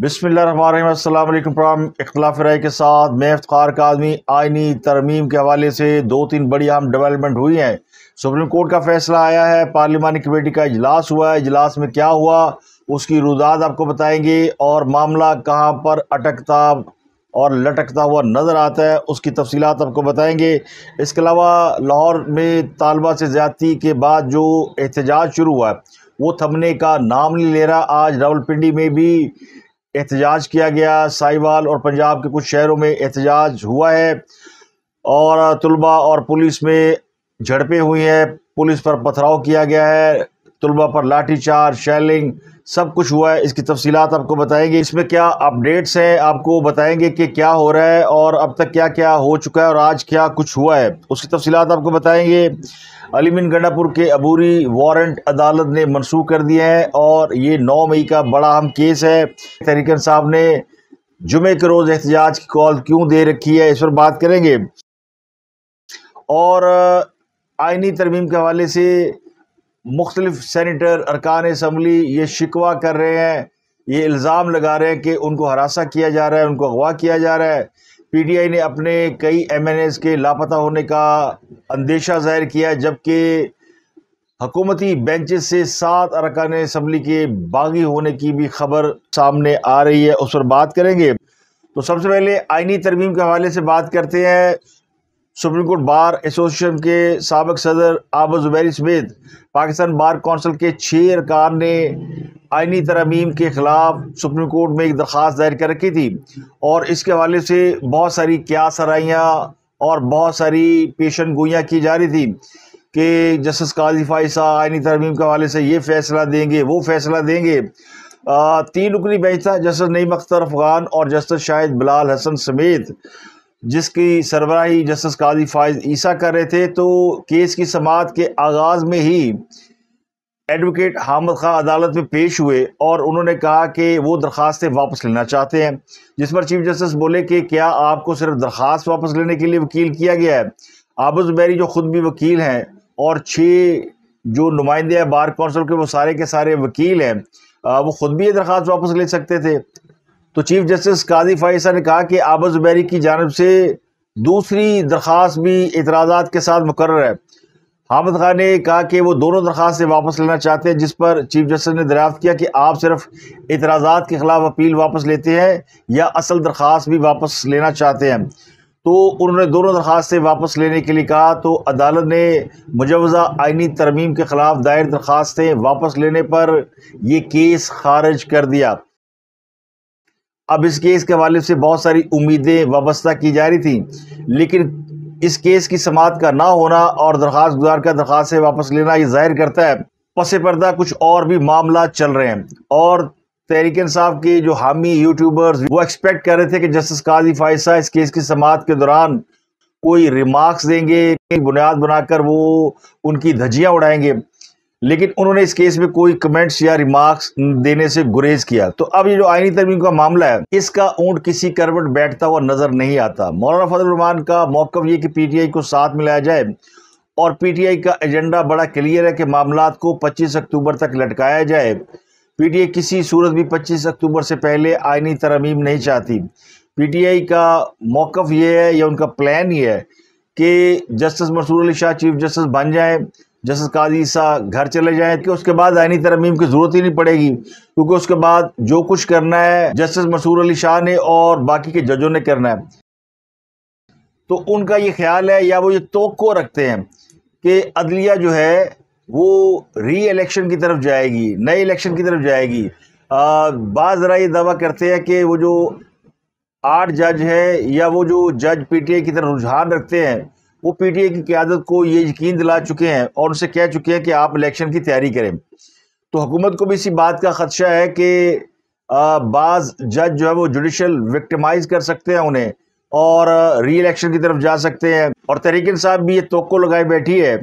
बिसमीम प्रोग्राम इख्लाफ राय के साथ मैं इफ्तार आदमी आइनी तरमीम के हवाले से दो तीन बड़ी अहम डेवलपमेंट हुई हैं सुप्रीम कोर्ट का फैसला आया है पार्लियामानी कमेटी का इजलास हुआ है इजलास में क्या हुआ उसकी रुदाद आपको बताएंगे और मामला कहाँ पर अटकता और लटकता हुआ नज़र आता है उसकी तफसीत आपको बताएंगे इसके अलावा लाहौर में तालबा से ज़्यादती के बाद जो एहतजाज शुरू हुआ है वो थमने का नाम नहीं ले रहा आज रावलपिंडी में भी एहतजाज किया गया साहिवाल और पंजाब के कुछ शहरों में एहतजाज हुआ है और तलबा और पुलिस में झड़पें हुई हैं पुलिस पर पथराव किया गया है तलबा पर लाठीचार्ज शैलिंग सब कुछ हुआ है इसकी तफसीलात आपको बताएंगे इसमें क्या अपडेट्स हैं आपको बताएंगे कि क्या हो रहा है और अब तक क्या क्या हो चुका है और आज क्या कुछ हुआ है उसकी तफसीलात आपको बताएंगे अलीमिन गंडापुर के अबूरी वारंट अदालत ने मनसूख कर दिए हैं और ये नौ मई का बड़ा अहम केस है तहरीकन साहब ने जुमे के रोज़ एहतजाज की कॉल क्यों दे रखी है इस पर बात करेंगे और आइनी तरमीम के हवाले से मुख्तलिफ सैनिटर अरकान इसम्बली ये शिकवा कर रहे हैं ये इल्ज़ाम लगा रहे हैं कि उनको हरासा किया जा रहा है उनको अगवा किया जा रहा है पी टी आई ने अपने कई एम एन एस के लापता होने का अंदेशा ज़ाहिर किया जबकि हकूमती बेंचेस से सात अरकान इसम्बली के बागी होने की भी खबर सामने आ रही है उस पर बात करेंगे तो सबसे पहले आइनी तरमीम के हवाले से बात करते हैं सुप्रीम कोर्ट बार एसोसिएशन के सबक सदर आब जुबैरी समेत पाकिस्तान बार कौंसिल के छः अरकान ने आइनी तरमीम के ख़िलाफ़ सुप्रीम कोर्ट में एक दरख्वास्त दायर कर रखी थी और इसके हवाले से बहुत सारी क्या सराइयाँ और बहुत सारी पेशन गोइयाँ की जा रही थी कि जस्टिस काजी फाइसा आइनी तरमीम के हवाले से ये फ़ैसला देंगे वो फ़ैसला देंगे आ, तीन रुकनी बेंच था जस्टिस नईम अख्तर अफगान और जस्टिस शाहिद बिलाल हसन समेत जिसकी सरबराही जस्टिस काजी फायज ईसा कर रहे थे तो केस की समात के आगाज़ में ही एडवोकेट हामद खां अदालत में पेश हुए और उन्होंने कहा कि वो दरख्वास्तें वापस लेना चाहते हैं जिस पर चीफ जस्टिस बोले कि क्या आपको सिर्फ दरख्वास्त वापस लेने के लिए वकील किया गया है आबू बैरी जो ख़ुद भी वकील हैं और छः जो नुमाइंदे हैं बार कौंसिल के वो सारे के सारे वकील हैं वो ख़ुद भी ये दरख्वास्त वापस ले सकते थे तो चीफ जस्टिस काजी फाइसा ने कहा कि आबा जुबैरी की जानब से दूसरी दरख्वास्त भी एतराज़ा के साथ मुकर है हामिद खान ने कहा कि वो दोनों दरख्वास्तें वापस लेना चाहते हैं जिस पर चीफ जस्टिस ने दरियाफ्त किया कि आप सिर्फ एतराज़ा के ख़िलाफ़ अपील वापस लेते हैं या असल दरख्वास्त भी वापस लेना चाहते हैं तो उन्होंने दोनों दरख्वास्तें वापस लेने के लिए कहा तो अदालत ने मुजवज़ा आइनी तरमीम के ख़िलाफ़ दायर दरख्वास्तें वापस लेने पर यह केस खारिज कर दिया अब इस केस के हवाले से बहुत सारी उम्मीदें वाबस्ता की जा रही थी लेकिन इस केस की समात का ना होना और दरख्वास्त गुजार का दरख्वास्त से वापस लेना ये जाहिर करता है पसे पर्दा कुछ और भी मामला चल रहे हैं और तहरीक इंसाफ के जो हामी यूट्यूबर्स वो एक्सपेक्ट कर रहे थे कि जस्टिस काजी फायसा इस केस की समात के दौरान कोई रिमार्क्स देंगे बुनियाद बनाकर वो उनकी धजियाँ उड़ाएंगे लेकिन उन्होंने इस केस में कोई कमेंट्स या रिमार्क्स देने से गुरेज किया तो अब ये जो आईनी तरमीम का मामला है इसका ऊंट किसी करवट बैठता हुआ नजर नहीं आता मौलाना फजल रहमान का मौकफ ये कि पीटीआई को साथ मिलाया जाए और पीटीआई का एजेंडा बड़ा क्लियर है कि मामला को 25 अक्टूबर तक लटकाया जाए पीटीआई किसी सूरत भी पच्चीस अक्टूबर से पहले आईनी तरमीम नहीं चाहती पीटीआई का मौकफ ये है या उनका प्लान ये है कि जस्टिस मसूर अली शाह चीफ जस्टिस बन जाए जस्टिस काजी सा घर चले जाए कि उसके बाद आइनी तरमीम की ज़रूरत ही नहीं पड़ेगी क्योंकि उसके बाद जो कुछ करना है जस्टिस मसूर अली शाह ने और बाकी के जजों ने करना है तो उनका ये ख्याल है या वो ये तो रखते हैं कि अदलिया जो है वो री एलेक्शन की तरफ जाएगी नए इलेक्शन की तरफ जाएगी बाज़ ये दावा करते हैं कि वो जो आठ जज है या वो जो जज पीटीए की तरफ रुझान रखते हैं वो पीटीए की क्यादत को ये यकीन दिला चुके हैं और उनसे कह चुके हैं कि आप इलेक्शन की तैयारी करें तो हुकूमत को भी इसी बात का खदशा है कि बाज़ जज जो है वो जुडिशल विक्टिमाइज कर सकते हैं उन्हें और री इलेक्शन की तरफ जा सकते हैं और तरीकिन साहब भी ये तो लगाए बैठी है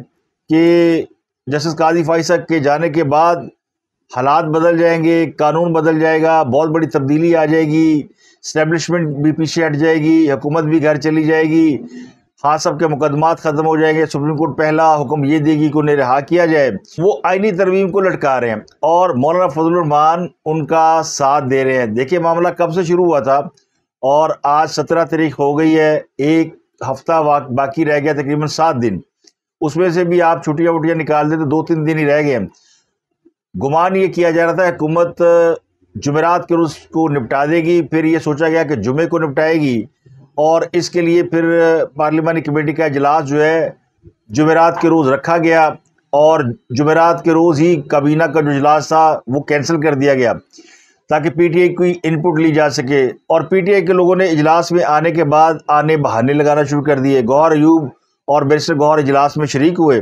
कि जस्टिस काजी फाइसक के जाने के बाद हालात बदल जाएंगे कानून बदल जाएगा बहुत बड़ी तब्दीली आ जाएगी इस्टेबलिशमेंट भी पीछे हट जाएगी हुकूमत भी घर चली जाएगी खास सब के मुकदमात ख़त्म हो जाएंगे सुप्रीम कोर्ट पहला हुक्म ये देगी कि उन्हें रिहा किया जाए वो आइनी तरवीम को लटका रहे हैं और मौलाना फजलरहमान उनका साथ दे रहे हैं देखिए मामला कब से शुरू हुआ था और आज सत्रह तारीख हो गई है एक हफ्ता बाकी रह गया तकरीबन सात दिन उसमें से भी आप छुट्टियाँ वुटियाँ निकाल दें तो दो तीन दिन ही रह गए गुमान ये किया जा रहा था हुकूमत जुमेरात के रोज़ को निपटा देगी फिर ये सोचा गया कि जुमे को निपटाएगी और इसके लिए फिर पार्लियामानी कमेटी का अजलास जो है जुमेरात के रोज़ रखा गया और जुमेरात के रोज़ ही काबीना का जो अजलास था वो कैंसिल कर दिया गया ताकि पीटीआई की इनपुट ली जा सके और पीटीआई के लोगों ने इजलास में आने के बाद आने बहाने लगाना शुरू कर दिए गौर अयूब और बैरिस्टर गौर इजलास में शरीक हुए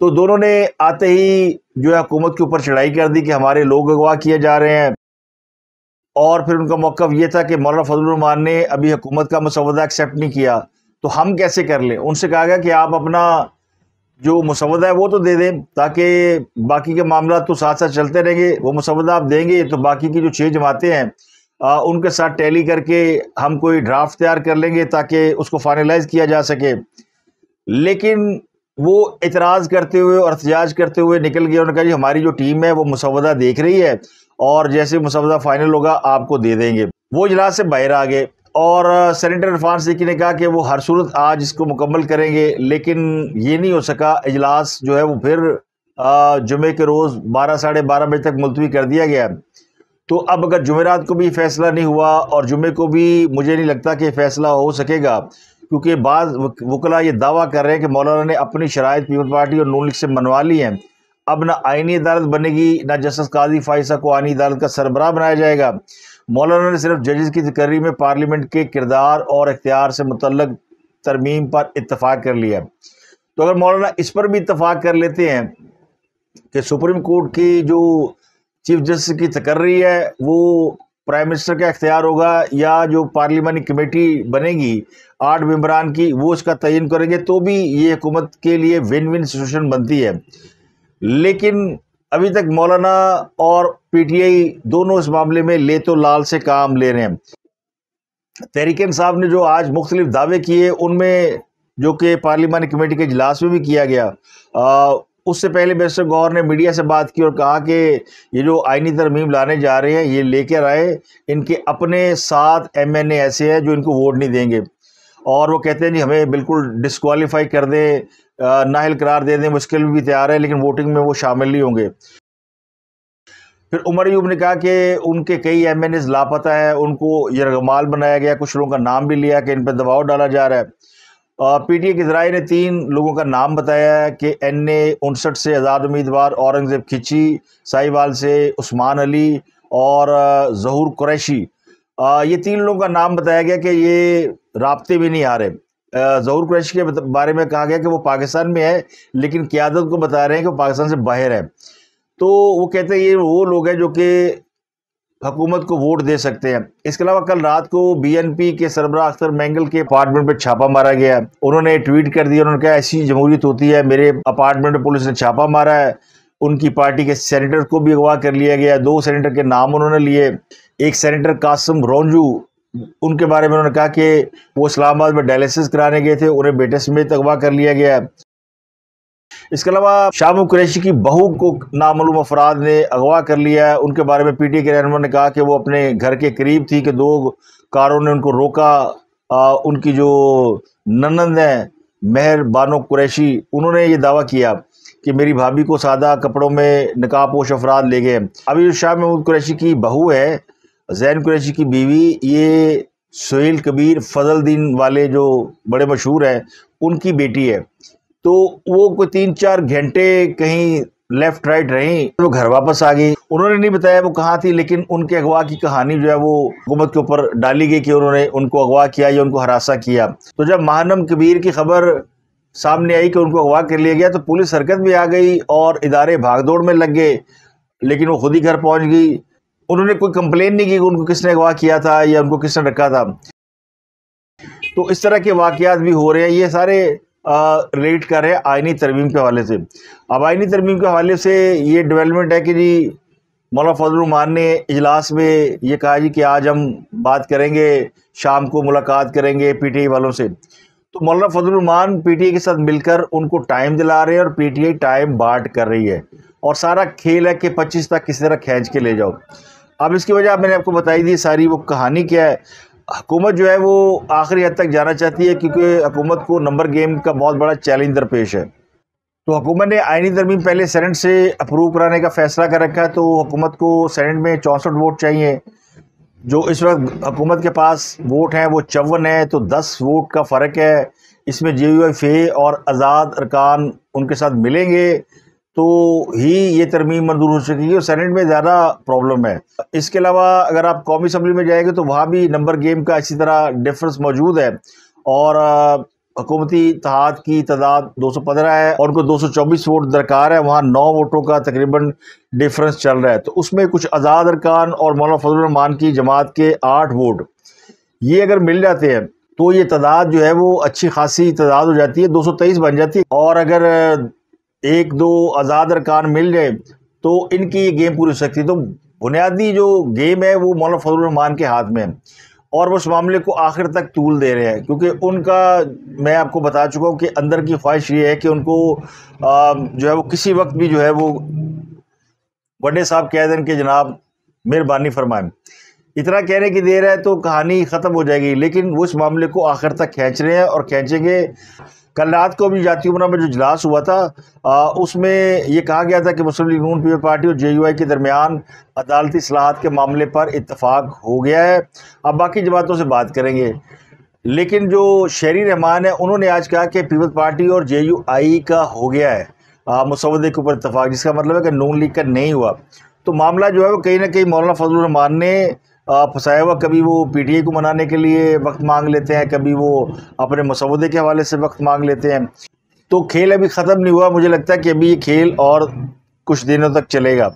तो दोनों ने आते ही जो है हुकूमत के ऊपर चढ़ाई कर दी कि हमारे लोग अगवा किए जा रहे हैं और फिर उनका मौक़ ये था कि मौलाना फजलान ने अभी हुकूमत का मसवदा एक्सेप्ट नहीं किया तो हम कैसे कर लें उनसे कहा गया कि आप अपना जो मसवदा है वो तो दे दें ताकि बाकी के मामला तो साथ साथ चलते रहेंगे वो मसवदा आप देंगे तो बाकी की जो छः जमातें हैं आ, उनके साथ टैली करके हम कोई ड्राफ्ट तैयार कर लेंगे ताकि उसको फाइनलाइज किया जा सके लेकिन वो इतराज़ करते हुए और एहतजाज करते हुए निकल गए उन्होंने कहा जी हमारी जो टीम है वो मसवदा देख रही है और जैसे मुसवदा फाइनल होगा आपको दे देंगे वो इजलास से बाहर आ गए और सेनेटर इरफान सिक्की ने कहा कि वो हर सूरत आज इसको मुकम्मल करेंगे लेकिन ये नहीं हो सका इजलास जो है वो फिर जुमे के रोज़ बारह साढ़े बारह बजे तक मुलतवी कर दिया गया तो अब अगर जुमेरात को भी फैसला नहीं हुआ और जुमे को भी मुझे नहीं लगता कि फैसला हो सकेगा क्योंकि बाद वकला ये दावा कर रहे हैं कि मौलाना ने अपनी शराय पीपल पार्टी और नून लीग से मनवा ली है अब ना आइनी अदालत बनेगी ना जस्टिस काजी फाइसा को आइनी अदालत का सरबराह बनाया जाएगा मौलाना ने सिर्फ जजेस की तकर्री में पार्लियामेंट के किरदार और इख्तियार से मुतलक तरमीम पर इतफ़ाक़ कर लिया तो अगर मौलाना इस पर भी इतफ़ाक़ कर लेते हैं कि सुप्रीम कोर्ट की जो चीफ जस्टिस की तकर्री है वो प्राइम मिनिस्टर का अख्तियार होगा या जो पार्लियामानी कमेटी बनेगी आठ मेम्बरान की वो इसका तयन करेंगे तो भी ये हुकूमत के लिए विन विन सिचुएशन बनती है लेकिन अभी तक मौलाना और पीटीआई दोनों इस मामले में ले तो लाल से काम ले रहे हैं तहरीक साहब ने जो आज मुख्तलिफ दावे किए उनमें जो कि पार्लियामानी कमेटी के इजलास में भी किया गया आ, उससे पहले बैरिस्टर गौर ने मीडिया से बात की और कहा कि ये जो आइनी तरमीम लाने जा रहे हैं ये लेकर आए इनके अपने सात एम एन ए ऐसे हैं जो इनको वोट नहीं देंगे और वो कहते हैं जी हमें बिल्कुल डिसकॉलीफाई कर दें नाहल करार दे दें मुश्किल भी तैयार है लेकिन वोटिंग में वो शामिल नहीं होंगे फिर उमर यूब ने कहा कि उनके कई एम एन एज लापता है उनको यरगमाल बनाया गया कुछ लोगों का नाम भी लिया कि इन पर दबाव डाला जा रहा है पी टी ए के जराए ने तीन लोगों का नाम बताया कि एन ए उनसठ से आज़ाद उम्मीदवार औरंगज़ेब खिची साहिवाल से उस्मान अली और जहूर कुरैशी ये तीन लोगों का नाम बताया गया कि ये रबते भी नहीं आ रहे जहूर क्रैश के बारे में कहा गया कि वो पाकिस्तान में है लेकिन क्यादत को बता रहे हैं कि वो पाकिस्तान से बाहर है तो वो कहते हैं ये वो लोग हैं जो कि हुकूमत को वोट दे सकते हैं इसके अलावा कल रात को बीएनपी के सरबरा अख्तर मैंगल के अपार्टमेंट पर छापा मारा गया उन्होंने ट्वीट कर दिया उन्होंने कहा ऐसी जमहूरियत तो होती है मेरे अपार्टमेंट में पुलिस ने छापा मारा है उनकी पार्टी के सेनेटर को भी अगवा कर लिया गया दो सेनेटर के नाम उन्होंने लिए एक सेनेटर कासम रोंजू उनके बारे में उन्होंने कहा कि वो इस्लामाबाद में डायलिसिस कराने गए थे उन्हें बेटे समेत अगवा कर लिया गया है इसके अलावा शामू कुरैशी की बहू को नामूम अफराद ने अगवा कर लिया है उनके बारे में पीटी के रहनुमा ने कहा कि वो अपने घर के करीब थी कि दो कारों ने उनको रोका आ, उनकी जो ननंद है मेहर बानो कुरैशी उन्होंने ये दावा किया कि मेरी भाभी को सादा कपड़ों में नकाबपोश अफराद ले गए अभी जो शाह महमूद कुरैशी की बहू है जैन कुरैशी की बीवी ये सोहेल कबीर फजल दीन वाले जो बड़े मशहूर हैं उनकी बेटी है तो वो कोई तीन चार घंटे कहीं लेफ्ट राइट रहीं वो घर वापस आ गई उन्होंने नहीं बताया वो कहाँ थी लेकिन उनके अगवा की कहानी जो है वो हुकूमत के ऊपर डाली गई कि उन्होंने उनको अगवा किया या उनको हरासा किया तो जब महानम कबीर की खबर सामने आई कि उनको अगवा कर लिया गया तो पुलिस हरकत में आ गई और इदारे भागदौड़ में लग गए लेकिन वो खुद ही घर पहुँच गई उन्होंने कोई कंप्लेन नहीं की कि उनको किसने अगवा किया था या उनको किसने रखा था तो इस तरह के वाकयात भी हो रहे हैं ये सारे रिलेट कर रहे हैं आइनी तरमीम के हवाले से अब आइनी तरमीम के हवाले से ये डेवलपमेंट है कि जी मौला फजलरहमान ने इजलास में ये कहा जी कि आज हम बात करेंगे शाम को मुलाकात करेंगे पीटीआई वालों से तो मौलाना टी पीटीआई के साथ मिलकर उनको टाइम दिला रहे हैं और पीटीआई टाइम बांट कर रही है और सारा खेल है कि पच्चीस तक किसी तरह खींच के ले जाओ अब इसकी वजह मैंने आपको बताई दी सारी वो कहानी क्या है हुकूमत जो है वो आखिरी हद तक जाना चाहती है क्योंकि हुकूमत को नंबर गेम का बहुत बड़ा चैलेंज दरपेश है तो हुकूमत ने आइनी तरमीम पहले सेनेट से अप्रूव कराने का फैसला कर रखा है तो हुकूमत को सेनेट में चौंसठ वोट चाहिए जो इस वक्त हुकूमत के पास वोट हैं वो चौवन है तो दस वोट का फ़र्क है इसमें जे यू एफ ए और आज़ाद अरकान उनके साथ मिलेंगे तो ही ये तरमीम मंजूर हो सकेगी और सेनेट में ज़्यादा प्रॉब्लम है इसके अलावा अगर आप कौमी असम्बली में जाएंगे तो वहाँ भी नंबर गेम का इसी तरह डिफरेंस मौजूद है और हकूमती तहत की तादाद 215 है और उनको 224 वोट दरकार है वहाँ नौ वोटों का तकरीबन डिफरेंस चल रहा है तो उसमें कुछ आज़ाद अरकान और मौलाना फजलरहमान की जमात के आठ वोट ये अगर मिल जाते हैं तो ये तादाद जो है वो अच्छी खासी तादाद हो जाती है 223 बन जाती है और अगर एक दो आज़ाद अरकान मिल जाए तो इनकी ये गेम पूरी हो सकती है तो बुनियादी जो गेम है वो मौलाना फजल रहमान के हाथ में है और वो उस मामले को आखिर तक तूल दे रहे हैं क्योंकि उनका मैं आपको बता चुका हूँ कि अंदर की ख्वाहिश ये है कि उनको आ, जो है वो किसी वक्त भी जो है वो बड़े साहब कह दें कि जनाब मेहरबानी फरमाएं इतना कहने की देर है तो कहानी ख़त्म हो जाएगी लेकिन वो इस मामले को आखिर तक खींच रहे हैं और खींचेंगे कल रात को भी जाती उम्र में जो इजलास हुआ था आ, उसमें ये कहा गया था कि Muslim League Noon People Party और जे यू आई के दरमियान अदालती सलाहत के मामले पर इतफाक़ हो गया है अब बाकी जमातों से बात करेंगे लेकिन जो शहरी रहमान है उन्होंने आज कहा कि पीपल्स पार्टी और जे यू आई का हो गया है मुसवदे के ऊपर इतफाक़ जिसका मतलब है कि नून लीग का नहीं हुआ तो मामला जो है वो कहीं ना कहीं मौलाना फजल रहमान ने फंसाया हुआ कभी वो पीटीए को मनाने के लिए वक्त मांग लेते हैं कभी वो अपने मसौदे के हवाले से वक्त मांग लेते हैं तो खेल अभी ख़त्म नहीं हुआ मुझे लगता है कि अभी ये खेल और कुछ दिनों तक चलेगा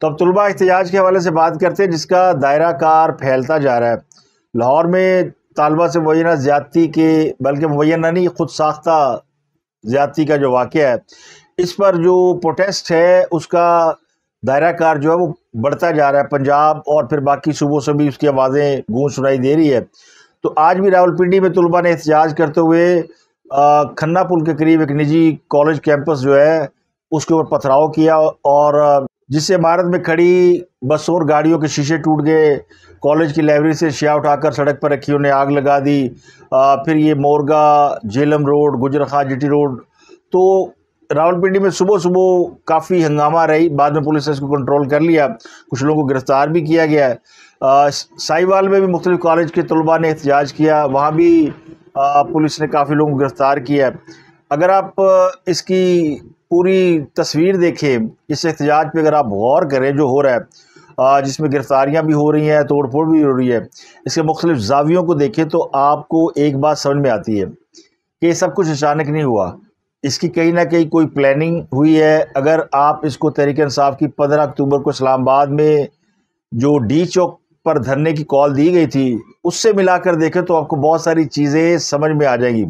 तो अब तलबा एहतजाज के हवाले से बात करते हैं जिसका दायरा कार फैलता जा रहा है लाहौर में तलबा से मुबैना ज्यादती के बल्कि मुबैना नहीं खुद साख्ता ज्यादती का जो वाक़ है इस पर जो प्रोटेस्ट है उसका दायरा कार जो है वो बढ़ता जा रहा है पंजाब और फिर बाकी सूबों से भी उसकी आवाज़ें गूंज सुनाई दे रही है तो आज भी रावलपिंडी में तलबा ने एहतजाज करते हुए खन्ना पुल के करीब एक निजी कॉलेज कैंपस जो है उसके ऊपर पथराव किया और जिससे इमारत में खड़ी बसों और गाड़ियों के शीशे टूट गए कॉलेज की लाइब्रेरी से शिया उठाकर सड़क पर रखी उन्हें आग लगा दी आ, फिर ये Morgah Jhelum road Gujarkhan G road तो रावलपिंडी में सुबह सुबह काफ़ी हंगामा रही बाद में पुलिस ने इसको कंट्रोल कर लिया कुछ लोगों को गिरफ्तार भी किया गया है साहिवाल में भी मुख्तलिफ कॉलेज के तलबा ने एहतजाज किया वहाँ भी आ, पुलिस ने काफ़ी लोगों को गिरफ़्तार किया अगर आप इसकी पूरी तस्वीर देखें इस एहतजाज पर अगर आप गौर करें जो हो रहा है जिसमें गिरफ्तारियां भी हो रही हैं तोड़ फोड़ भी हो रही है इसके मुख्तलिफ जावियों को देखें तो आपको एक बात समझ में आती है कि सब कुछ अचानक नहीं हुआ इसकी कहीं ना कहीं कोई प्लानिंग हुई है अगर आप इसको तहरीक इंसाफ की पंद्रह अक्टूबर को इस्लामाबाद में जो डी चौक पर धरने की कॉल दी गई थी उससे मिलाकर देखें तो आपको बहुत सारी चीज़ें समझ में आ जाएंगी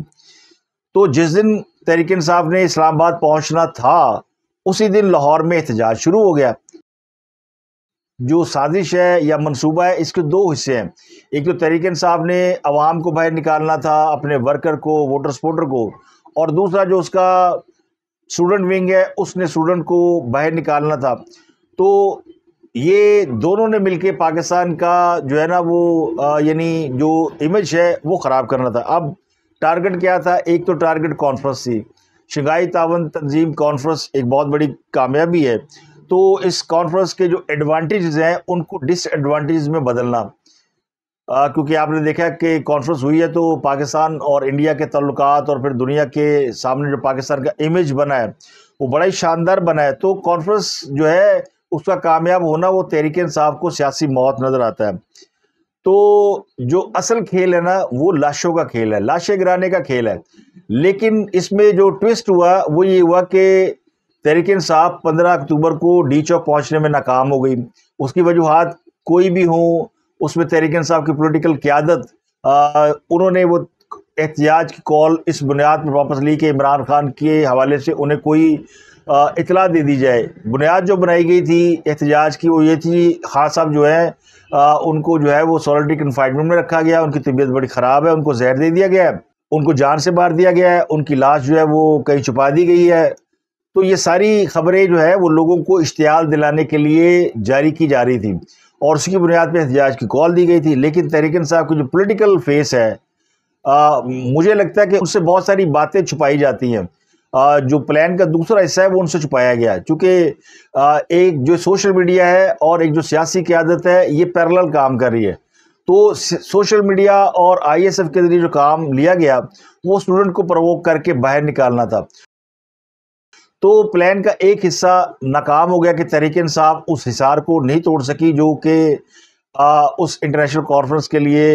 तो जिस दिन तहरीक इंसाफ ने इस्लामाबाद पहुंचना था उसी दिन लाहौर में एहतजाज शुरू हो गया जो साजिश है या मनसूबा है इसके दो हिस्से हैं एक तो तहरीक इंसाफ ने आवाम को बाहर निकालना था अपने वर्कर को वोटर सपोर्टर को और दूसरा जो उसका स्टूडेंट विंग है उसने स्टूडेंट को बाहर निकालना था तो ये दोनों ने मिलके पाकिस्तान का जो है ना वो यानी जो इमेज है वो ख़राब करना था अब टारगेट क्या था एक तो टारगेट कॉन्फ्रेंस थी शंघाई तावन तंजीम कॉन्फ्रेंस एक बहुत बड़ी कामयाबी है तो इस कॉन्फ्रेंस के जो एडवांटेजेस हैं उनको डिसएडवांटेज में बदलना क्योंकि आपने देखा कि कॉन्फ्रेंस हुई है तो पाकिस्तान और इंडिया के तल्लक और फिर दुनिया के सामने जो पाकिस्तान का इमेज बना है वो बड़ा ही शानदार बना है तो कॉन्फ्रेंस जो है उसका कामयाब होना वो तहरीक साहब को सियासी मौत नज़र आता है तो जो असल खेल है ना वो लाशों का खेल है लाशें गिराने का खेल है लेकिन इसमें जो ट्विस्ट हुआ वो ये हुआ कि तहरीक साहब पंद्रह अक्टूबर को डी चौक पहुँचने में नाकाम हो गई उसकी वजूहत कोई भी हों उसमें तहरीक इंसाफ की पोलिटिकल क्यादत उन्होंने वो एहतजाज की कॉल इस बुनियाद पर वापस ली कि इमरान खान के हवाले से उन्हें कोई इतला दे दी जाए बुनियाद जो बनाई गई थी एहतजाज की वो ये थी खान साहब जो है आ, उनको जो है वो सॉलिटरी कन्फाइनमेंट में रखा गया उनकी तबीयत बड़ी ख़राब है उनको जहर दे दिया गया है उनको जान से मार दिया गया है उनकी लाश जो है वो कहीं छुपा दी गई है तो ये सारी खबरें जो है वो लोगों को इश्तियाल दिलाने के लिए जारी की जा रही थी और उसकी बुनियाद पर एहतजाज की कॉल दी गई थी लेकिन तहरीकन साहब की जो पोलिटिकल फेस है आ, मुझे लगता है कि उससे बहुत सारी बातें छुपाई जाती हैं जो प्लान का दूसरा हिस्सा है वो उनसे छुपाया गया है चूँकि एक जो सोशल मीडिया है और एक जो सियासी क्यादत है ये पैरल काम कर रही है तो सोशल मीडिया और आईएसएफ के जरिए जो काम लिया गया वो स्टूडेंट को प्रवोक करके बाहर निकालना था तो प्लान का एक हिस्सा नाकाम हो गया कि तहरीक साहब उस हिसार को नहीं तोड़ सकी जो कि उस इंटरनेशनल कॉन्फ्रेंस के लिए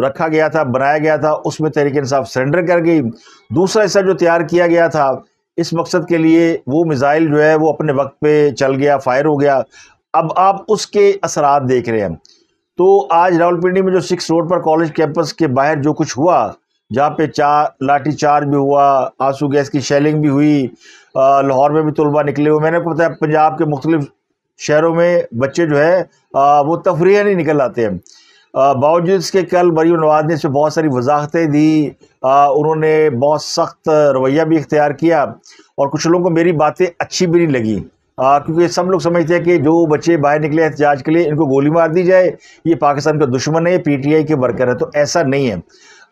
रखा गया था बनाया गया था उसमें तहरीक इंसाफ सरेंडर कर गई दूसरा हिस्सा जो तैयार किया गया था इस मकसद के लिए वो मिज़ाइल जो है वो अपने वक्त पे चल गया फायर हो गया अब आप उसके असरात देख रहे हैं तो आज रावलपिंडी में जो सिक्स रोड पर कॉलेज कैंपस के बाहर जो कुछ हुआ जहाँ पे चार लाठी चार्ज भी हुआ आंसू गैस की शेलिंग भी हुई लाहौर में भी तलबा निकले हुए मैंने पता है पंजाब के मुख्तलिफ शहरों में बच्चे जो है वो तफरी नहीं निकल आते हैं बावजूद इसके कल बरी नवाज ने इसमें बहुत सारी वजाहतें दी उन्होंने बहुत सख्त रवैया भी इख्तियार किया और कुछ लोगों को मेरी बातें अच्छी भी नहीं लगी आ, क्योंकि सब लोग समझते हैं कि जो बच्चे बाहर निकले एहतजाज के लिए इनको गोली मार दी जाए ये पाकिस्तान का दुश्मन है पी टी आई के वर्कर है तो ऐसा नहीं है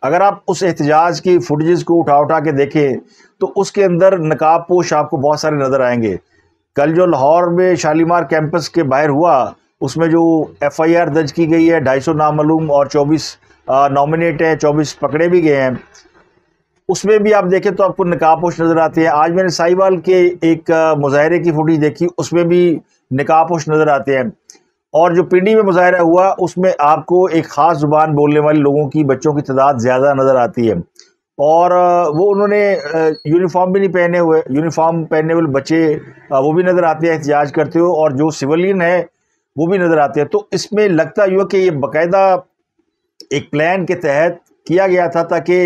अगर आप उस एहतजाज की फुटेज को उठा उठा के देखें तो उसके अंदर नकाब पोश आपको बहुत सारे नज़र आएंगे कल जो लाहौर में शालीमार कैंपस के बाहर हुआ उसमें जो एफ़ आई आर दर्ज की गई है ढाई सौ नामूम और चौबीस नॉमिनेट हैं चौबीस पकड़े भी गए हैं उसमें भी आप देखें तो आपको पोश नज़र आते हैं आज मैंने साहिवाल के एक मुजाहरे की फुटेज देखी उसमें भी पोश नज़र आते हैं और जो पिंडी में मुजाहरा हुआ उसमें आपको एक ख़ास ज़ुबान बोलने वाले लोगों की बच्चों की तादाद ज़्यादा नज़र आती है और वो उन्होंने यूनिफॉर्म भी नहीं पहने हुए यूनिफॉर्म पहनने वाले बच्चे वो भी नज़र आते हैं एहतजाज करते हुए और जो सिविलियन है वो भी नज़र आते हैं तो इसमें लगता यू कि ये बाकायदा एक प्लान के तहत किया गया था ताकि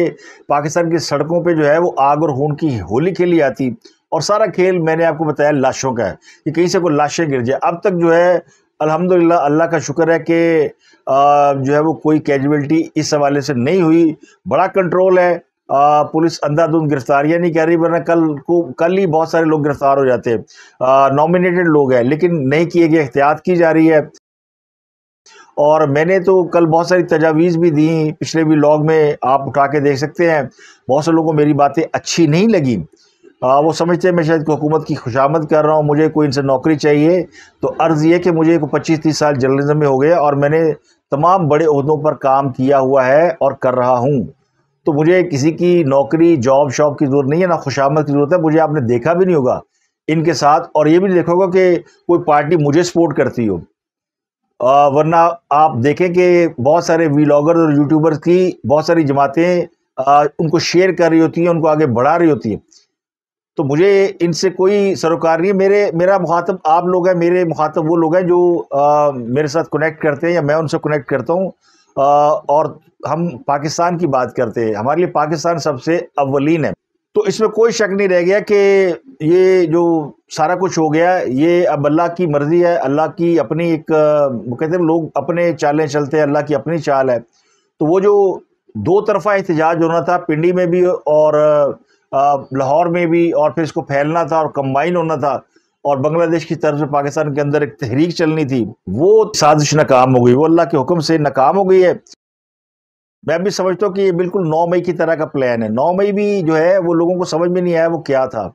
पाकिस्तान की सड़कों पर जो है वो आग और खून की होली खेली आती और सारा खेल मैंने आपको बताया लाशों का है कि कहीं से कोई लाशें गिर जाए अब तक जो है अल्हम्दुलिल्लाह अल्लाह का शुक्र है कि जो है वो कोई कैजुअलिटी इस हवाले से नहीं हुई बड़ा कंट्रोल है आ, पुलिस अंधाधुंध गिरफ्तारियाँ नहीं कर रही वरना कल को कल ही बहुत सारे लोग गिरफ्तार हो जाते हैं नॉमिनेटेड लोग हैं लेकिन नहीं किए गए एहतियात की जा रही है और मैंने तो कल बहुत सारी तजावीज़ भी दी पिछले भी लॉग में आप उठा के देख सकते हैं बहुत से लोगों को मेरी बातें अच्छी नहीं लगी आ, वो समझते हैं मैं शायद हुकूमत की खुशामद कर रहा हूँ मुझे कोई इनसे नौकरी चाहिए तो अर्ज़ ये कि मुझे पच्चीस तीस साल जर्नलिज़म में हो गया और मैंने तमाम बड़े अहदों पर काम किया हुआ है और कर रहा हूँ तो मुझे किसी की नौकरी जॉब शॉप की ज़रूरत नहीं है ना खुशामद की ज़रूरत है मुझे आपने देखा भी नहीं होगा इनके साथ और ये भी होगा कि कोई पार्टी मुझे सपोर्ट करती हो आ, वरना आप देखें कि बहुत सारे व्लागर और यूट्यूबर्स की बहुत सारी जमातें उनको शेयर कर रही होती हैं उनको आगे बढ़ा रही होती हैं तो मुझे इनसे कोई सरोकार नहीं है मेरे मेरा मुखातब आप लोग हैं मेरे मुखातब वो लोग हैं जो आ, मेरे साथ कनेक्ट करते हैं या मैं उनसे कनेक्ट करता हूँ और हम पाकिस्तान की बात करते हैं हमारे लिए पाकिस्तान सबसे अवलिन है तो इसमें कोई शक नहीं रह गया कि ये जो सारा कुछ हो गया ये अब अल्लाह की मर्ज़ी है अल्लाह की अपनी एक कहते हैं लोग अपने चालें चलते हैं अल्लाह की अपनी चाल है तो वो जो दो तरफ़ा एहतजाज होना था पिंडी में भी और लाहौर में भी और फिर इसको फैलना था और कंबाइन होना था और बांग्लादेश की तरफ से पाकिस्तान के अंदर एक तहरीक चलनी थी वो साजिश नाकाम हो गई वो अल्लाह के हुक्म से नाकाम हो गई है मैं भी समझता हूँ कि ये बिल्कुल नौ मई की तरह का प्लान है नौ मई भी जो है वो लोगों को समझ में नहीं आया वो क्या था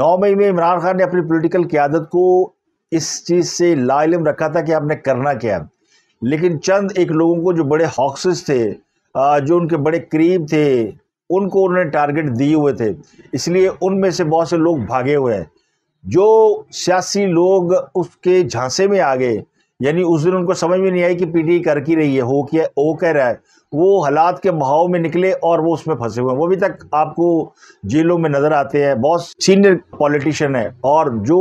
नौ मई में इमरान खान ने अपनी पोलिटिकल क्यादत को इस चीज़ से लाइलम रखा था कि आपने करना क्या लेकिन चंद एक लोगों को जो बड़े हॉक्सेस थे जो उनके बड़े करीब थे उनको उन्होंने टारगेट दिए हुए थे इसलिए उनमें से बहुत से लोग भागे हुए हैं जो सियासी लोग उसके झांसे में आ गए यानी उस दिन उनको समझ में नहीं आई कि पीटीआई कर की रही है हो क्या वो कह रहा है वो हालात के बहाव में निकले और वो उसमें फंसे हुए हैं वो अभी तक आपको जेलों में नज़र आते हैं बहुत सीनियर पॉलिटिशियन है और जो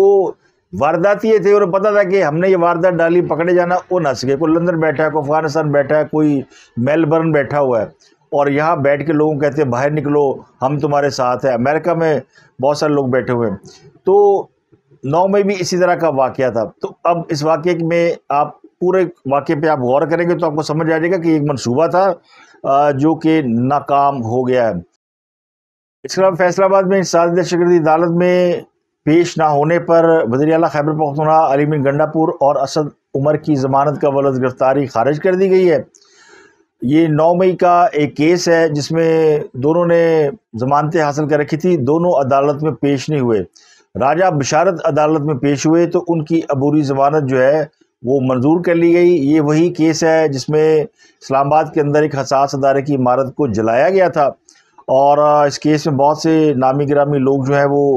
वारदाती थे उन्हें पता था कि हमने ये वारदात डाली पकड़े जाना वो नस गए कोई लंदन बैठा है कोई अफगानिस्तान बैठा है कोई मेलबर्न बैठा हुआ है और यहाँ बैठ के लोगों कहते हैं बाहर निकलो हम तुम्हारे साथ हैं अमेरिका में बहुत सारे लोग बैठे हुए हैं तो नौ में भी इसी तरह का वाक़ था तो अब इस वाक़े में आप पूरे वाक़े पे आप गौर करेंगे तो आपको समझ आ जाएगा कि एक मनसूबा था जो कि नाकाम हो गया है इसके अलावा फैसलाबाद में इंसाद दहशतगर्दी अदालत में पेश ना होने पर वजीर अला खैबर पखतना अलीमिन गंडापुर और असद उमर की ज़मानत का वलद गिरफ्तारी खारिज कर दी गई है ये नौ मई का एक केस है जिसमें दोनों ने ज़मानतें हासिल कर रखी थी दोनों अदालत में पेश नहीं हुए राजा बशारत अदालत में पेश हुए तो उनकी अबूरी ज़मानत जो है वो मंजूर कर ली गई ये वही केस है जिसमें इस्लामाबाद के अंदर एक हसास अदारे की इमारत को जलाया गया था और इस केस में बहुत से नामी ग्रामी लोग जो है वो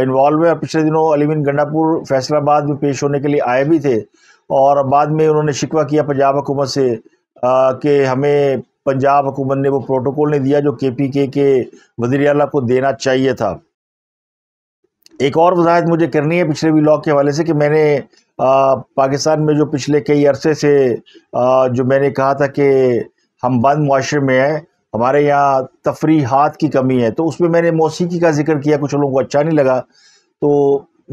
इन्वॉल्व है पिछले दिनों अलीमिन गंडापुर फैसलाबाद में पेश होने के लिए आए भी थे और बाद में उन्होंने शिकवा किया पंजाब हुकूमत से कि हमें पंजाब हुकूमत ने वो प्रोटोकॉल नहीं दिया जो के पी के के वजी अला को देना चाहिए था एक और वजाहत मुझे करनी है पिछले ब्लॉग के हवाले से कि मैंने आ, पाकिस्तान में जो पिछले कई अरसे से आ, जो मैंने कहा था कि हम बंद माशरे में हैं हमारे यहाँ तफरी हाथ की कमी है तो उसमें मैंने मौसीकी का जिक्र किया कुछ लोगों को अच्छा नहीं लगा तो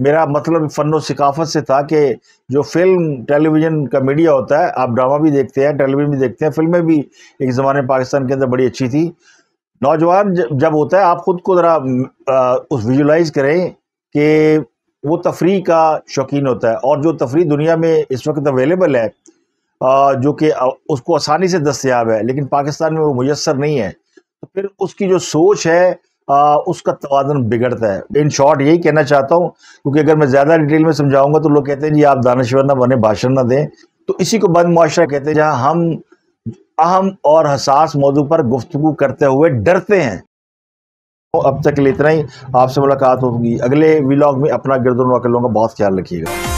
मेरा मतलब फ़न सकाफ़त से था कि जो फिल्म टेलीविज़न का मीडिया होता है आप ड्रामा भी देखते हैं टेलीविज़न भी देखते हैं फिल्में भी एक ज़माने पाकिस्तान के अंदर बड़ी अच्छी थी नौजवान जब होता है आप ख़ुद को ज़रा उस विजुलाइज करें कि वो तफरी का शौकीन होता है और जो तफरी दुनिया में इस वक्त अवेलेबल है जो कि उसको आसानी से दस्तियाब है लेकिन पाकिस्तान में वो मैसर नहीं है तो फिर उसकी जो सोच है आ, उसका तोदन बिगड़ता है इन शॉर्ट यही कहना चाहता हूँ क्योंकि अगर मैं ज़्यादा डिटेल में समझाऊंगा तो लोग कहते हैं जी आप दानश्वर ना बने भाषण ना दें तो इसी को बंद मुआरा कहते हैं जहाँ हम अहम और हसास मौजू पर गुफ्तु करते हुए डरते हैं तो अब तक के लिए इतना ही आपसे मुलाकात होगी अगले व्लॉग में अपना गिरदोनवा कर लूँगा बहुत ख्याल रखिएगा